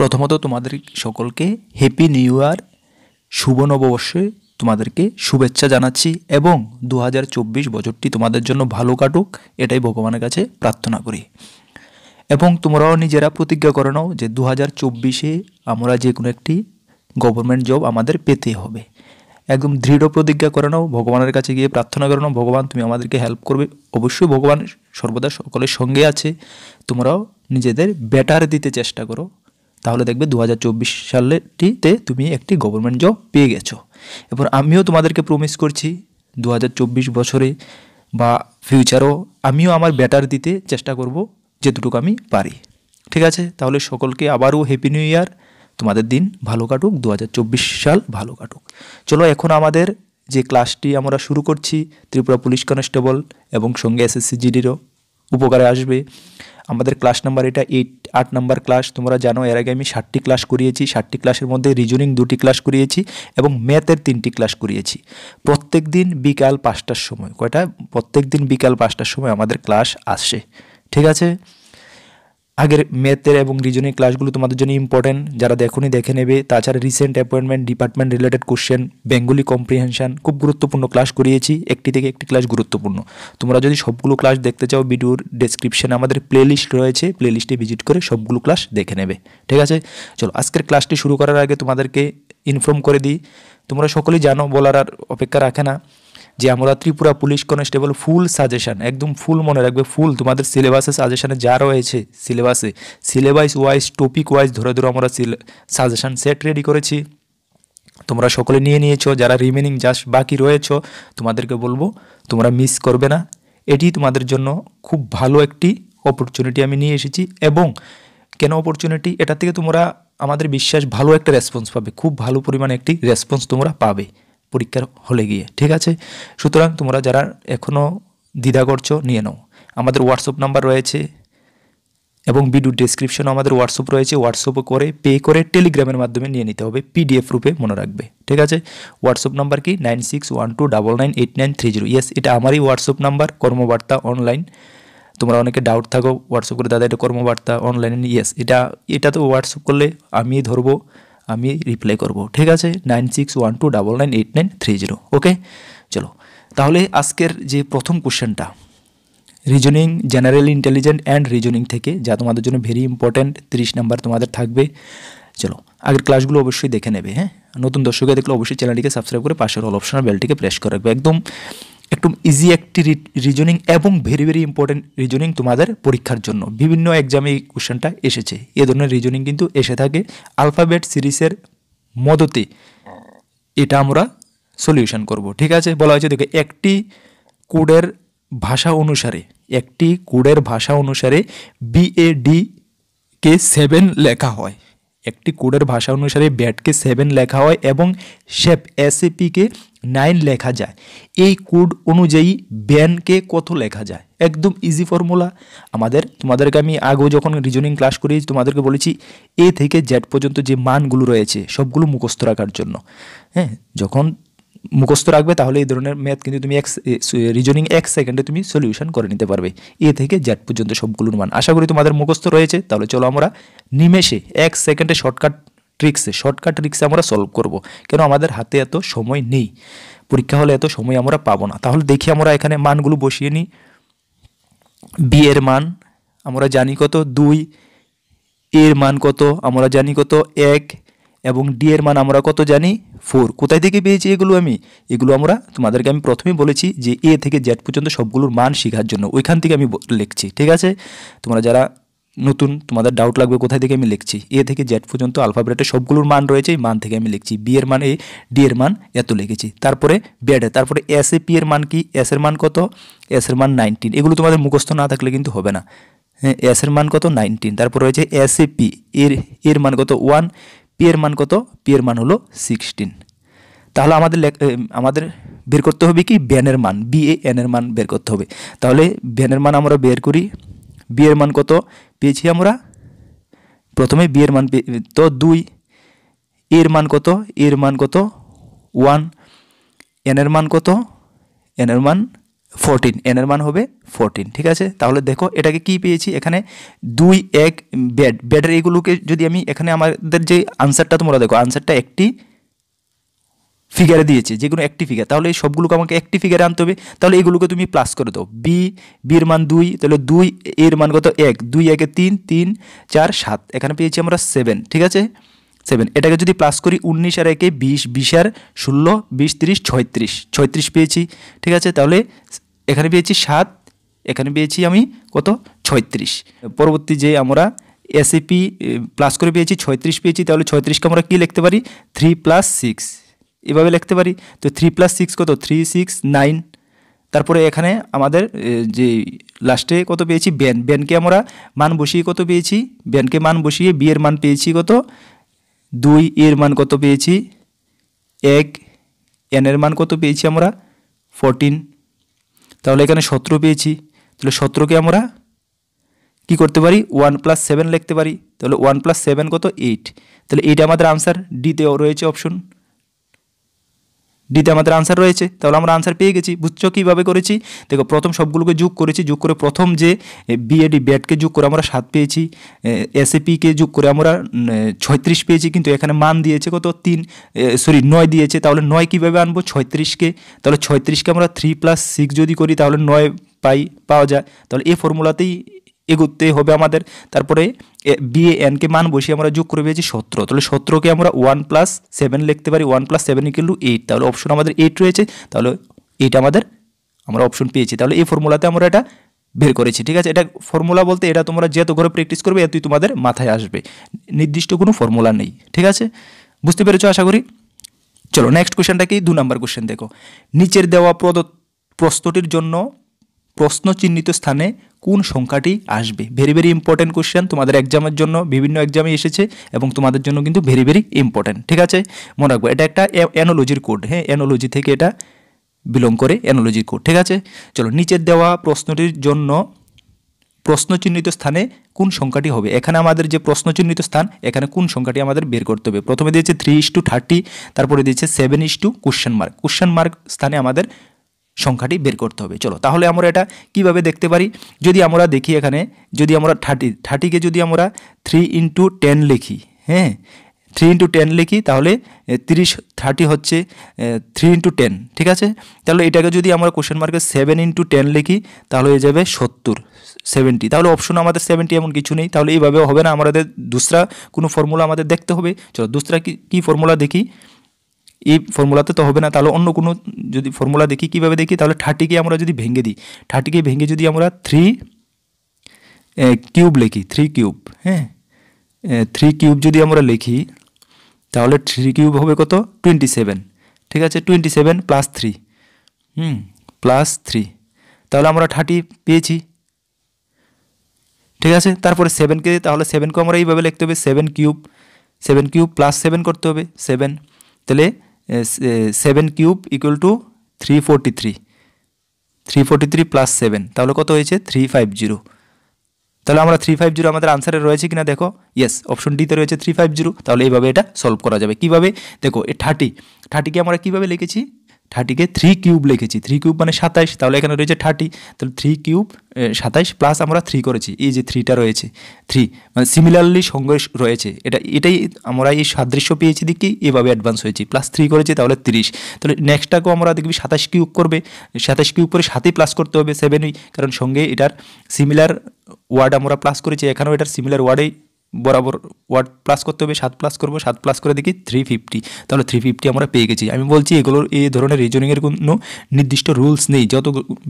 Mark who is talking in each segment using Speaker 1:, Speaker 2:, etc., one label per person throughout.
Speaker 1: প্রথমত তোমাদের সকলকে হ্যাপি নিউ ইয়ার শুভ নববর্ষে তোমাদেরকে শুভেচ্ছা জানাচ্ছি এবং দু বছরটি তোমাদের জন্য ভালো কাটুক এটাই ভগবানের কাছে প্রার্থনা করি এবং তোমরাও নিজেরা প্রতিজ্ঞা করে নাও যে দু হাজার চব্বিশে আমরা যে কোনো একটি গভর্নমেন্ট জব আমাদের পেতে হবে একদম দৃঢ় প্রতিজ্ঞা করে নাও ভগবানের কাছে গিয়ে প্রার্থনা করে নাও ভগবান তুমি আমাদেরকে হেল্প করবে অবশ্যই ভগবান সর্বদা সকলের সঙ্গে আছে তোমরাও নিজেদের বেটার দিতে চেষ্টা করো তাহলে দেখবে দু হাজার চব্বিশ সালেটিতে তুমি একটি গভর্নমেন্ট জব পেয়ে গেছো এবার আমিও তোমাদেরকে প্রমিস করছি দু বছরে বা ফিউচারও আমিও আমার ব্যাটার দিতে চেষ্টা করব যেটুকু আমি পারি ঠিক আছে তাহলে সকলকে আবারও হ্যাপি নিউ ইয়ার তোমাদের দিন ভালো কাটুক দু সাল ভালো কাটুক চলো এখন আমাদের যে ক্লাসটি আমরা শুরু করছি ত্রিপুরা পুলিশ কনস্টেবল এবং সঙ্গে এসএসসি জিডিরও উপকারে আসবে আমাদের ক্লাস নাম্বার এটা এইট আট নাম্বার ক্লাস তোমরা জানো এর আগে আমি ষাটটি ক্লাস করিয়েছি ষাটটি ক্লাসের মধ্যে রিজনিং দুটি ক্লাস করিয়েছি এবং ম্যাথের তিনটি ক্লাস করিয়েছি প্রত্যেক দিন বিকাল পাঁচটার সময় কয়টা প্রত্যেক দিন বিকাল পাঁচটার সময় আমাদের ক্লাস আসে ঠিক আছে আগের ম্যাথের এবং রিজনিং ক্লাসগুলো তোমাদের জন্য ইম্পর্টেন্ট যারা দেখুনি দেখে নেবে তাছাড়া recent appointment department related question Bengali comprehension খুব গুরুত্বপূর্ণ ক্লাস করিয়েছি একটি থেকে একটি ক্লাস গুরুত্বপূর্ণ তোমরা যদি সবগুলো ক্লাস দেখতে চাও ভিডিওর ডেসক্রিপশানে আমাদের প্লেলিস্ট রয়েছে প্লেলিস্টে ভিজিট করে সবগুলো ক্লাস দেখে নেবে ঠিক আছে চলো আজকের ক্লাসটি শুরু করার আগে তোমাদেরকে ইনফর্ম করে দিই তোমরা সকলেই জানো বলার আর অপেক্ষা রাখে না যে আমরা Tripura police constable full suggestion একদম ফুল মনে রাখবে ফুল তোমাদের সিলেবাসে সাজেশানে যা রয়েছে সিলেবাসে সিলেবাস ওয়াইজ টপিক ওয়াইজ ধরে ধরে আমরা সাজেশান সেট রেডি করেছি তোমরা সকলে নিয়ে নিয়েছো যারা রিমেনিং জাস্ট বাকি রয়েছ তোমাদেরকে বলবো তোমরা মিস করবে না এটি তোমাদের জন্য খুব ভালো একটি অপরচুনিটি আমি নিয়ে এসেছি এবং কেন অপরচুনিটি এটা থেকে তোমরা আমাদের বিশ্বাস ভালো একটা রেসপন্স পাবে খুব ভালো পরিমাণে একটি রেসপন্স তোমরা পাবে পরীক্ষার হলে গিয়ে ঠিক আছে সুতরাং তোমরা যারা এখনও দ্বিধা করছো নিয়ে নাও আমাদের হোয়াটসঅ্যাপ নাম্বার রয়েছে এবং ভিডিও ডেসক্রিপশনে আমাদের হোয়াটসঅ্যাপ রয়েছে হোয়াটসঅ্যাপে করে পে করে টেলিগ্রামের মাধ্যমে নিয়ে নিতে হবে পিডিএফ রূপে মনে রাখবে ঠিক আছে হোয়াটসঅ্যাপ নাম্বার কি nine six one two double nine eight nine three zero yes এটা আমারই হোয়াটসঅ্যাপ নাম্বার কর্মবার্তা অনলাইন তোমরা অনেকে ডাউট থাকো হোয়াটসঅ্যাপ করে দাদা এটা কর্মবার্তা অনলাইনে ইয়েস এটা এটা তো হোয়াটসঅ্যাপ করলে আমি ধরবো আমি রিপ্লাই করব ঠিক আছে nine six one two double nine eight nine three zero okay চলো তাহলে আজকের যে প্রথম কোশ্চেনটা reasoning general intelligent and reasoning থেকে যা তোমাদের জন্য ভেরি ইম্পর্ট্যান্ট তিরিশ নাম্বার তোমাদের থাকবে চলো আগের ক্লাসগুলো অবশ্যই দেখে নেবে হ্যাঁ নতুন দর্শকে দেখলে অবশ্যই চ্যানেলটিকে সাবস্ক্রাইব করে পাশের অল অপশনাল বেলটিকে প্রেস করে রাখবে একদম একটু ইজি একটি রিজনিং এবং ভেরি ভেরি ইম্পর্টেন্ট রিজনিং তোমাদের পরীক্ষার জন্য বিভিন্ন এক্সামে এই কোশ্চেনটা এসেছে এ ধরনের রিজনিং কিন্তু এসে থাকে আলফাবেট সিরিজের মদতে এটা আমরা সলিউশন করব ঠিক আছে বলা হয়েছে দেখো একটি কোডের ভাষা অনুসারে একটি কোডের ভাষা অনুসারে বিএডি কে সেভেন লেখা হয় একটি কোডের ভাষা অনুসারে ব্যাটকে সেভেন লেখা হয় এবং শেপ এসএপিকে নাইন লেখা যায় এই কোড অনুযায়ী ব্যানকে কত লেখা যায় একদম ইজি ফর্মুলা আমাদের তোমাদেরকে আমি আগেও যখন রিজনিং ক্লাস করি তোমাদেরকে বলেছি এ থেকে জেড পর্যন্ত যে মানগুলো রয়েছে সবগুলো মুখস্থ রাখার জন্য হ্যাঁ যখন মুখস্থ রাখবে তাহলে এই ধরনের ম্যাথ কিন্তু তুমি এক রিজনিং এক সেকেন্ডে তুমি সলিউশন করে নিতে পারবে এ থেকে জ্যাট পর্যন্ত সবগুলোর মান আশা করি তোমাদের মুখস্থ রয়েছে তাহলে চলো আমরা নিমেষে এক সেকেন্ডে শর্টকাট ট্রিক্সে শর্টকাট ট্রিক্সে আমরা সলভ করব কেন আমাদের হাতে এত সময় নেই পরীক্ষা হলে এত সময় আমরা পাবো না তাহলে দেখি আমরা এখানে মানগুলো বসিয়ে নিই বি এর মান আমরা জানি কত দুই এর মান কত আমরা জানি কত এক এবং ডি এর মান আমরা কত জানি ফোর কোথায় থেকে পেয়েছি এগুলো আমি এগুলো আমরা তোমাদেরকে আমি প্রথমেই বলেছি যে এ থেকে জেড পর্যন্ত সবগুলোর মান শেখার জন্য ওইখান থেকে আমি লিখছি ঠিক আছে তোমরা যারা নতুন তোমাদের ডাউট লাগবে কোথায় থেকে আমি লিখছি এ থেকে জেড পর্যন্ত আলফাবেটের সবগুলোর মান রয়েছে এই মান থেকে আমি লিখছি বি এর মান এ ডি এর মান এত লিখেছি তারপরে ব্যাডে তারপরে এস এ পি এর মান কি এস এর মান কত এস এর মান নাইনটিন এগুলো তোমাদের মুখস্থ না থাকলে কিন্তু হবে না হ্যাঁ এস এর মান কত নাইনটিন তারপর রয়েছে এস এ পি এর এর মান কত ওয়ান পি এর মান কত পি এর মান হলো সিক্সটিন তাহলে আমাদের আমাদের বের করতে হবে কি ব্যানের মান বি এ এন এর মান বের করতে হবে তাহলে ব্যানের মান আমরা বের করি বি এর মান কত পেয়েছি আমরা প্রথমে বি এর মান তো দুই এর মান কত এর মান কত ওয়ান এন এর মান কত এন এর মান ফোরটিন এনের মান হবে ফোরটিন ঠিক আছে তাহলে দেখো এটাকে কি পেয়েছি এখানে দুই এক বেড বেডের এগুলোকে যদি আমি এখানে আমাদের যে আনসারটা তোমরা দেখো আনসারটা একটি ফিগারে দিয়েছে যে কোনো একটি ফিগার তাহলে এই সবগুলোকে আমাকে একটি ফিগারে আনতে হবে তাহলে এগুলোকে তুমি প্লাস করে দাও বি বির মান দুই তাহলে দুই এর মান কত এক দুই একে তিন তিন চার সাত এখানে পেয়েছি আমরা সেভেন ঠিক আছে সেভেন এটাকে যদি প্লাস করি উনিশ আর একে বিশ বিশ আর ষোলো বিশ তিরিশ ছয়ত্রিশ ছয়ত্রিশ পেয়েছি ঠিক আছে তাহলে এখানে পেয়েছি সাত এখানে পেয়েছি আমি কত ছয়ত্রিশ পরবর্তী যে আমরা এসিপি প্লাস করে পেয়েছি ছয়ত্রিশ পেয়েছি তাহলে ছয়ত্রিশকে আমরা কী লিখতে পারি থ্রি প্লাস সিক্স এভাবে লিখতে পারি তো থ্রি প্লাস সিক্স কত থ্রি সিক্স নাইন তারপরে এখানে আমাদের যে লাস্টে কত পেয়েছি ব্যান ব্যানকে আমরা মান বসিয়ে কত পেয়েছি ব্যানকে মান বসিয়ে বিয়ের মান পেয়েছি কত দুই এর মান কত পেয়েছি এক এনের মান কত পেয়েছি আমরা ফোরটিন তাহলে এখানে সতেরো পেয়েছি তাহলে সতেরোকে আমরা কি করতে পারি ওয়ান প্লাস সেভেন লিখতে পারি তাহলে ওয়ান প্লাস সেভেন কত এইট তাহলে এইটা আমাদের আনসার ডিতে রয়েছে অপশন ডিতে আমাদের আনসার রয়েছে তাহলে আমরা আনসার পেয়ে গেছি বুঝছো কীভাবে করেছি দেখো প্রথম সবগুলোকে যোগ করেছি যোগ করে প্রথম যে বিএডি ব্যাটকে যোগ করে আমরা সাত পেয়েছি এসএপিকে যোগ করে আমরা ছয়ত্রিশ পেয়েছি কিন্তু এখানে মান দিয়েছে কত তিন সরি নয় দিয়েছে তাহলে নয় কীভাবে আনবো ছয়ত্রিশকে তাহলে ছয়ত্রিশকে আমরা থ্রি প্লাস সিক্স যদি করি তাহলে নয় পাই পাওয়া যায় তাহলে এই ফর্মুলাতেই এগুতে হবে আমাদের তারপরে বি এনকে মান বসিয়ে আমরা যোগ করে পেয়েছি সতেরো তাহলে সতেরোকে আমরা ওয়ান প্লাস সেভেন লিখতে পারি one plus seven equal to eight তাহলে অপশন আমাদের এইট রয়েছে তাহলে এইট আমাদের আমরা অপশন পেয়েছি তাহলে এই ফর্মুলাতে আমরা এটা বের করেছি ঠিক আছে এটা ফর্মুলা বলতে এটা তোমরা যেহেতু ঘরে প্র্যাকটিস করবে এতই তোমাদের মাথায় আসবে নির্দিষ্ট কোনো ফর্মুলা নেই ঠিক আছে বুঝতে পেরেছো আশা করি চলো নেক্সট কোয়েশ্চেনটা কি দু নম্বর কোশ্চেন দেখো নিচের দেওয়া প্রদত্ত প্রশ্নটির জন্য প্রশ্ন চিহ্নিত স্থানে কোন সংখ্যাটি আসবে ভেরি ভেরি ইম্পর্টেন্ট কোশ্চেন তোমাদের এক্সামের জন্য বিভিন্ন এক্সামে এসেছে এবং তোমাদের জন্য কিন্তু ভেরি ভেরি ইম্পর্টেন্ট ঠিক আছে মনে রাখবো এটা একটা অ্যানোলজির কোড হ্যাঁ অ্যানোলজি থেকে এটা বিলং করে অ্যানোলজির কোড ঠিক আছে চলো নিচের দেওয়া প্রশ্নটির জন্য প্রশ্ন চিহ্নিত স্থানে কোন সংখ্যাটি হবে এখানে আমাদের যে প্রশ্ন চিহ্নিত স্থান এখানে কোন সংখ্যাটি আমাদের বের করতে হবে প্রথমে দিয়েছে থ্রি ইস টু থার্টি তারপরে দিয়েছে seven is two question mark question mark স্থানে আমাদের সংখ্যাটি বের করতে হবে চলো তাহলে আমরা এটা কিভাবে দেখতে পারি যদি আমরা দেখি এখানে যদি আমরা থার্টি থার্টিকে যদি আমরা থ্রি ইন্টু টেন লিখি হ্যাঁ থ্রি ইন্টু টেন লিখি তাহলে তিরিশ থার্টি হচ্ছে থ্রি ইন্টু টেন ঠিক আছে তাহলে এটাকে যদি আমরা কোশ্চেন মার্কে সেভেন ইন্টু টেন লিখি তাহলে হয়ে যাবে সত্তর সেভেন্টি তাহলে অপশন আমাদের সেভেন্টি এমন কিছু নেই তাহলে এইভাবে হবে না আমাদের দুসরা কোনো ফর্মুলা আমাদের দেখতে হবে চলো দুসরা কি কী ফর্মুলা দেখি এই ফর্মুলাতে তো হবে না তাহলে অন্য কোনো যদি ফর্মুলা দেখি কীভাবে দেখি তাহলে থার্টিকে আমরা যদি ভেঙে দিই থার্টিকে ভেঙে যদি আমরা থ্রি কিউব লিখি থ্রি কিউব হ্যাঁ থ্রি কিউব যদি আমরা লিখি তাহলে থ্রি কিউব হবে কত টোয়েন্টি সেভেন ঠিক আছে twenty seven plus three hmm plus three তাহলে আমরা থার্টি পেয়েছি ঠিক আছে তারপরে সেভেনকে তাহলে সেভেনকে আমরা এইভাবে লিখতে হবে seven cube seven cube plus seven করতে হবে সেভেন তাহলে seven cube equal to three forty three three forty three plus seven তাহলে কত হয়েছে থ্রি ফাইভ জিরো তাহলে আমরা থ্রি ফাইভ জিরো আমাদের আনসারে রয়েছে কিনা দেখো ইয়েস অপশন ডিতে রয়েছে থ্রি ফাইভ জিরো তাহলে এইভাবে এটা সলভ করা যাবে কিভাবে দেখো এ থার্টি থার্টিকে আমরা কিভাবে লিখেছি থার্টিকে থ্রি কিউব লিখেছি থ্রি কিউব মানে সাতাইশ তাহলে এখানে রয়েছে থার্টি তাহলে থ্রি কিউব সাতাইশ প্লাস আমরা থ্রি করেছি এই যে থ্রিটা রয়েছে থ্রি মানে সিমিলারলি সংঘর্ষ রয়েছে এটা এটাই আমরা এই সাদৃশ্য পেয়েছি দেখি এভাবে অ্যাডভান্স হয়েছি প্লাস থ্রি করেছি তাহলে তিরিশ তাহলে নেক্সটটাকেও আমরা দেখবি সাতাশ কিউব করবে সাতাশ কিউব করে সাতই প্লাস করতে হবে সেভেনই কারণ সঙ্গে এটার সিমিলার ওয়ার্ড আমরা প্লাস করেছি এখানেও এটার সিমিলার ওয়ার্ডেই বরাবর ওয়ার্ড প্লাস করতে হবে সাত প্লাস করবো সাত প্লাস করে দেখি থ্রি ফিফটি তাহলে থ্রি ফিফটি আমরা পেয়ে গেছি আমি বলছি এগুলোর এই ধরনের রিজনিংয়ের কোনো নির্দিষ্ট রুলস নেই যত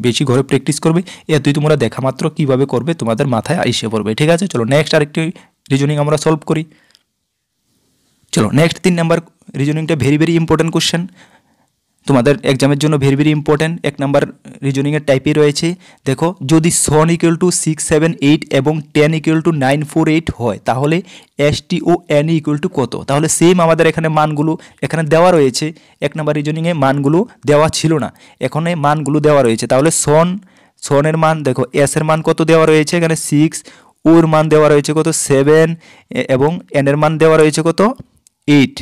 Speaker 1: বেশি ঘরে প্র্যাকটিস করবে এতই তোমরা দেখা মাত্র কীভাবে করবে তোমাদের মাথায় এসে পড়বে ঠিক আছে চলো নেক্সট আরেকটি রিজনিং আমরা সলভ করি চলো নেক্সট তিন নাম্বার রিজনিংটা ভেরি ভেরি ইম্পর্ট্যান্ট কোশ্চেন তোমাদের এক্সামের জন্য ভেরি ভেরি ইম্পর্ট্যান্ট এক নাম্বার রিজনিংয়ের টাইপে রয়েছে দেখো যদি son equal to six seven eight এবং ten equal to nine four eight হয় তাহলে S T O N equal to কত তাহলে সেম আমাদের এখানে মানগুলো এখানে দেওয়া রয়েছে এক নাম্বার রিজনিংয়ে মানগুলো দেওয়া ছিল না এখানে মানগুলো দেওয়া রয়েছে তাহলে সন সনের মান দেখো এস এর মান কত দেওয়া রয়েছে এখানে সিক্স ওর মান দেওয়া রয়েছে কত সেভেন এবং এনের মান দেওয়া রয়েছে কত এইট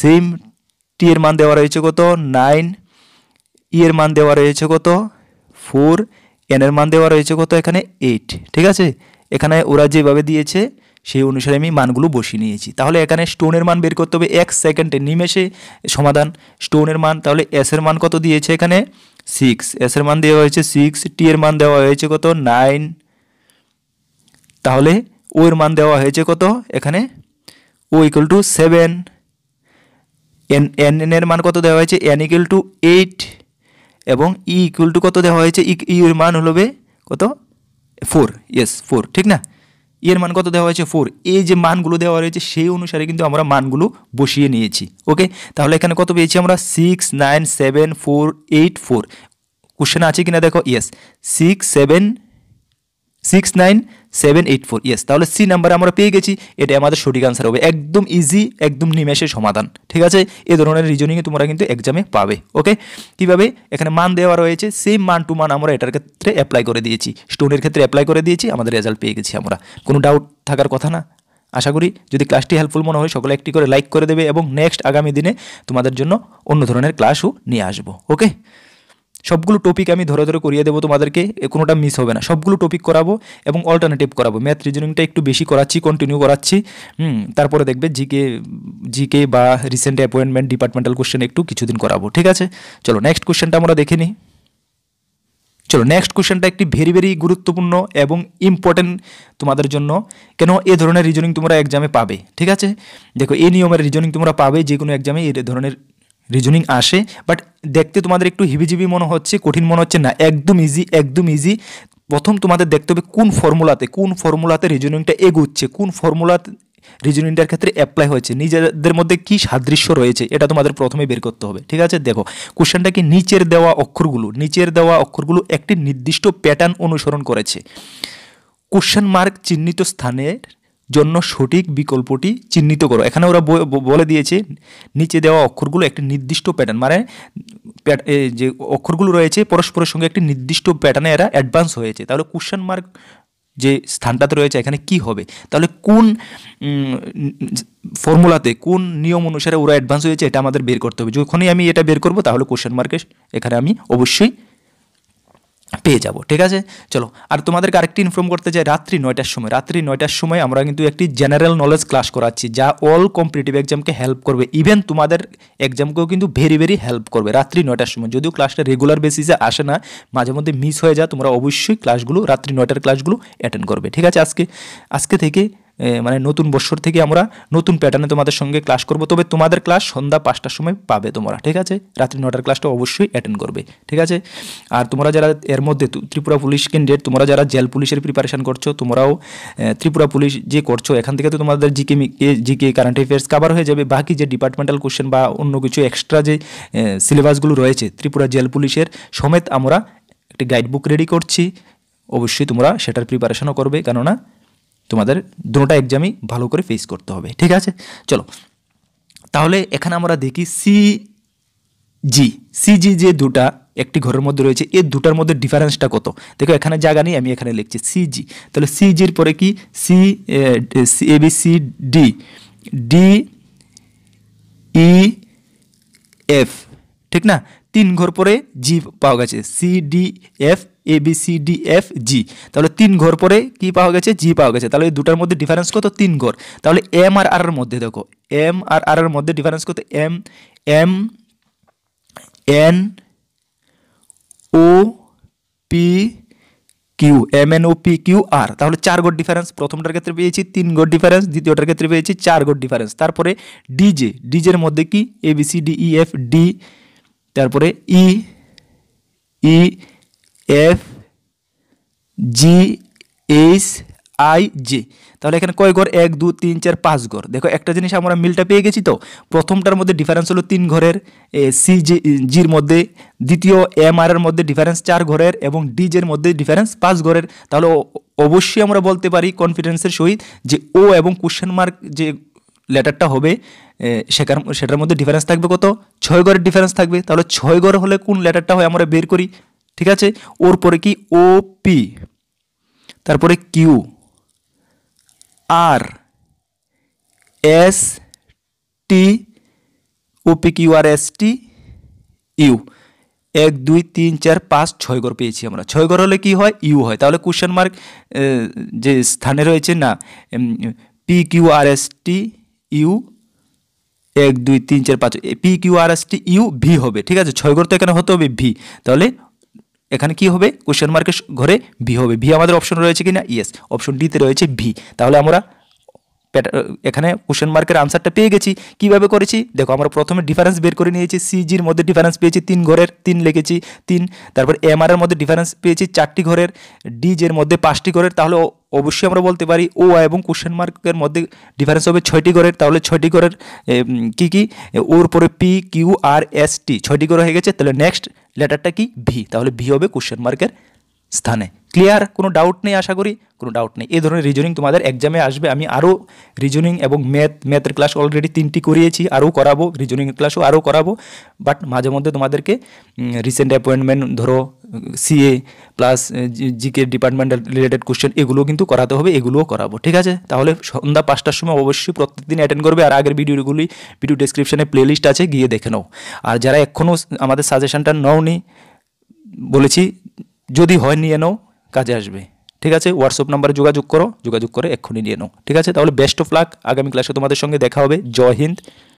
Speaker 1: সেম টি এর মান দেওয়া রয়েছে কত নাইন ই e এর মান দেওয়া রয়েছে কত ফোর এন এর মান দেওয়া রয়েছে কত এখানে এইট ঠিক আছে এখানে ওরা যেভাবে দিয়েছে সেই অনুসারে আমি মানগুলো বসিয়ে নিয়েছি তাহলে এখানে স্টোনের মান বের করতে হবে এক সেকেন্ডে নিমেষে সমাধান স্টোনের মান তাহলে এসের মান কত দিয়েছে এখানে সিক্স এসের মান দেওয়া হয়েছে সিক্স টি এর মান দেওয়া হয়েছে কত নাইন তাহলে ও এর মান দেওয়া হয়েছে কত এখানে O equal to seven N N এর মান কত দেওয়া হয়েছে এন ইকুয়াল টু এইট এবং ই ইকুয়াল টু কত দেওয়া হয়েছে ই e, e এর মান হলো কত ফোর ইয়েস ফোর ঠিক না e এর মান কত দেওয়া হয়েছে ফোর এই যে মানগুলো দেওয়া রয়েছে সেই অনুসারে কিন্তু আমরা মানগুলো বসিয়ে নিয়েছি ওকে তাহলে এখানে কত পেয়েছি আমরা six nine seven four eight four question আছে কিনা দেখো yes six seven six nine seven eight four yes তাহলে সি নাম্বার আমরা পেয়ে গেছি এটা আমাদের সঠিক আনসার হবে একদম ইজি একদম নিমেষে সমাধান ঠিক আছে এ ধরনের রিজনিংয়ে তোমরা কিন্তু এক্সামে পাবে ওকে কীভাবে এখানে মান দেওয়া রয়েছে সেম মান টু মান আমরা এটার ক্ষেত্রে অ্যাপ্লাই করে দিয়েছি স্টোনের ক্ষেত্রে অ্যাপ্লাই করে দিয়েছি আমাদের রেজাল্ট পেয়ে গেছি আমরা কোনো ডাউট থাকার কথা না আশা করি যদি ক্লাসটি হেল্পফুল মনে হয় সকলে একটি করে লাইক করে দেবে এবং নেক্সট আগামী দিনে তোমাদের জন্য অন্য ধরনের ক্লাসও নিয়ে আসবো ওকে সবগুলো টপিক আমি ধরে ধরে করিয়ে দেবো তোমাদেরকে কোনোটা মিস হবে না সবগুলো টপিক করাবো এবং অল্টারনেটিভ করাবো ম্যাথ রিজনিংটা একটু বেশি করাচ্ছি কন্টিনিউ করাচ্ছি হুম তারপরে দেখবে জিকে জিকে বা রিসেন্ট অ্যাপয়েন্টমেন্ট ডিপার্টমেন্টাল কোশ্চেন একটু কিছুদিন করাবো ঠিক আছে চলো নেক্সট কোশ্চেনটা আমরা দেখে নিই চলো নেক্সট কোশ্চেনটা একটি ভেরি ভেরি গুরুত্বপূর্ণ এবং ইম্পর্টেন্ট তোমাদের জন্য কেন এ ধরনের রিজনিং তোমরা এক্সামে পাবে ঠিক আছে দেখো এই নিয়মের রিজনিং তোমরা পাবে যে কোনো এক্সামে এ ধরনের রিজনিং আসে বাট দেখতে তোমাদের একটু হিবিজিবি মনে হচ্ছে কঠিন মনে হচ্ছে না একদম ইজি একদম ইজি প্রথম তোমাদের দেখতে হবে কোন ফর্মুলাতে কোন ফর্মুলাতে রিজনিংটা এগুচ্ছে কোন ফর্মুলাতে রিজনিংটার ক্ষেত্রে অ্যাপ্লাই হয়েছে নিজেদের মধ্যে কি সাদৃশ্য রয়েছে এটা তোমাদের প্রথমে বের করতে হবে ঠিক আছে দেখো কোশ্চেনটা কি নিচের দেওয়া অক্ষরগুলো নিচের দেওয়া অক্ষরগুলো একটি নির্দিষ্ট প্যাটার্ন অনুসরণ করেছে কোশ্চেন মার্ক চিহ্নিত স্থানের জন্য সঠিক বিকল্পটি চিহ্নিত করো এখানে ওরা বলে দিয়েছে নিচে দেওয়া অক্ষরগুলো একটি নির্দিষ্ট প্যাটার্ন মানে যে অক্ষরগুলো রয়েছে পরস্পরের সঙ্গে একটি নির্দিষ্ট প্যাটার্নে এরা অ্যাডভান্স হয়েছে তাহলে কোশ্চেন মার্ক যে স্থানটাতে রয়েছে এখানে কি হবে তাহলে কোন ফর্মুলাতে কোন নিয়ম অনুসারে ওরা অ্যাডভান্স হয়েছে এটা আমাদের বের করতে হবে যখনই আমি এটা বের করব তাহলে কোশ্চেন মার্কে এখানে আমি অবশ্যই পেয়ে যাবো ঠিক আছে চলো আর তোমাদেরকে আরেকটি ইনফর্ম করতে চাই রাত্রি নয়টার সময় রাত্রি নয়টার সময় আমরা কিন্তু একটি জেনারেল নলেজ ক্লাস করাচ্ছি যা অল কম্পিটিটিভ এক্সামকে হেল্প করবে ইভেন তোমাদের এক্সামকেও কিন্তু ভেরি ভেরি হেল্প করবে রাত্রি নয়টার সময় যদিও ক্লাসটা রেগুলার বেসিসে আসে না মাঝে মধ্যে মিস হয়ে যায় তোমরা অবশ্যই ক্লাসগুলো রাত্রি নয়টার ক্লাসগুলো অ্যাটেন্ড করবে ঠিক আছে আজকে আজকে থেকে মানে নতুন বছর থেকে আমরা নতুন প্যাটার্নে তোমাদের সঙ্গে ক্লাস করব তবে তোমাদের ক্লাস সন্ধ্যা পাঁচটার সময় পাবে তোমরা ঠিক আছে রাত্রি নটার ক্লাসটা অবশ্যই অ্যাটেন্ড করবে ঠিক আছে আর তোমরা যারা এর মধ্যে ত্রিপুরা পুলিশ ক্যান্ডিডেট তোমরা যারা জেল পুলিশের প্রিপারেশান করছো তোমরাও ত্রিপুরা পুলিশ যে করছো এখান থেকে তো তোমাদের GK GK current affairs cover হয়ে যাবে বাকি যে ডিপার্টমেন্টাল কোশ্চেন বা অন্য কিছু এক্সট্রা যে সিলেবাসগুলো রয়েছে ত্রিপুরা জেল পুলিশের সমেত আমরা একটি গাইড বুক রেডি করছি অবশ্যই তোমরা সেটার প্রিপারেশনও করবে কেননা তোমাদের দুটা এক্সামই ভালো করে ফেস করতে হবে ঠিক আছে চলো তাহলে এখানে আমরা দেখি সি জি সিজি যে দুটা একটি ঘরের মধ্যে রয়েছে এই দুটার মধ্যে ডিফারেন্সটা কত দেখো এখানে জায়গা নেই আমি এখানে লিখছি সিজি তাহলে সিজির পরে কি C A B C D D E F ঠিক না তিন ঘর পরে জি পাওয়া গেছে C D F A B C D F G তাহলে তিন ঘর পরে কি পাওয়া গেছে জি পাওয়া গেছে তাহলে দুটার মধ্যে ডিফারেন্স কত তিন ঘর তাহলে এম আর আর এর মধ্যে দেখো এম আর আর মধ্যে ডিফারেন্স কত M M N O P Q M N O P Q R তাহলে চার গোট ডিফারেন্স প্রথমটার ক্ষেত্রে পেয়েছি তিন গোট ডিফারেন্স দ্বিতীয়টার ক্ষেত্রে পেয়েছি চার গোট ডিফারেন্স তারপরে ডিজে ডিজের মধ্যে কি A B C D E F D তারপরে E e, E e, F G H I J তাহলে এখানে কয় ঘর এক দু তিন চার পাঁচ ঘর দেখো একটা জিনিস আমরা মিলটা পেয়ে গেছি তো প্রথমটার মধ্যে ডিফারেন্স হলো তিন ঘরের সি জে জির মধ্যে দ্বিতীয় এম আর এর মধ্যে ডিফারেন্স চার ঘরের এবং ডি জের মধ্যে ডিফারেন্স পাঁচ ঘরের তাহলে অবশ্যই আমরা বলতে পারি কনফিডেন্সের সহিত যে ও এবং কোশ্চেন মার্ক যে লেটারটা হবে সেখান সেটার মধ্যে ডিফারেন্স থাকবে কত ছয় ঘরের ডিফারেন্স থাকবে তাহলে ছয় ঘর হলে কোন লেটারটা হয় আমরা বের করি ঠিক আছে ওর পরে কি ও পি তারপরে Q R S T O P Q R S T U এক দুই তিন চার পাঁচ ছয় ঘর পেয়েছি আমরা ছয় ঘর হলে কি হয় ইউ হয় তাহলে কোশ্চেন মার্ক যে স্থানে রয়েছে না P Q R S T U এক দুই তিন চার পাঁচ P Q R S T U V হবে ঠিক আছে ছয় ঘর তো এখানে হতে হবে ভি তাহলে এখানে কি হবে কোশ্চেন মার্কের ঘরে ভি হবে ভি আমাদের অপশন রয়েছে কিনা ইয়েস অপশন ডিতে রয়েছে ভি তাহলে আমরা Uh, এখানে কোশ্চেন মার্কের আনসারটা পেয়ে গেছি কিভাবে করেছি দেখো আমরা প্রথমে ডিফারেন্স বের করে নিয়েছি সিজির মধ্যে ডিফারেন্স পেয়েছি তিন ঘরের তিন লেগেছি তিন তারপর আর এর মধ্যে ডিফারেন্স পেয়েছি চারটি ঘরের ডিজের মধ্যে পাঁচটি ঘরের তাহলে অবশ্যই আমরা বলতে পারি ও এবং কোশ্চেন মার্কের মধ্যে ডিফারেন্স হবে ছয়টি ঘরের তাহলে ছয়টি ঘরের কি কি ওর পরে P Q R S T ছয়টি ঘরে হয়ে গেছে তাহলে নেক্সট লেটারটা কি ভি তাহলে ভি হবে কোশ্চেন মার্কের স্থানে ক্লিয়ার কোনো ডাউট নেই আশা করি কোনো ডাউট নেই এই ধরনের রিজনিং তোমাদের এক্সামে আসবে আমি আরও রিজনিং এবং ম্যাথ ম্যাথের ক্লাস অলরেডি তিনটি করিয়েছি আরও করাবো রিজনিং ক্লাসও আরও করাবো বাট মাঝে মধ্যে তোমাদেরকে রিসেন্ট অ্যাপয়েন্টমেন্ট ধরো CA plus GK departmental related question এগুলো কিন্তু করাতে হবে এগুলোও করাবো ঠিক আছে তাহলে সন্ধ্যা পাঁচটার সময় অবশ্যই প্রত্যেকদিন অ্যাটেন্ড করবে আর আগের ভিডিওগুলি ভিডিও ডিসক্রিপশানে প্লেলিস্ট আছে গিয়ে দেখে নাও আর যারা এখনও আমাদের সাজেশনটা নাওনি বলেছি যদি হয় নিয়ে নাও কাজে আসবে ঠিক আছে হোয়াটসঅ্যাপ নাম্বারে যোগাযোগ করো যোগাযোগ করে এক্ষুনি নিয়ে নাও ঠিক আছে তাহলে বেস্ট অফ লাক আগামী ক্লাসে তোমাদের সঙ্গে দেখা হবে জয় হিন্দ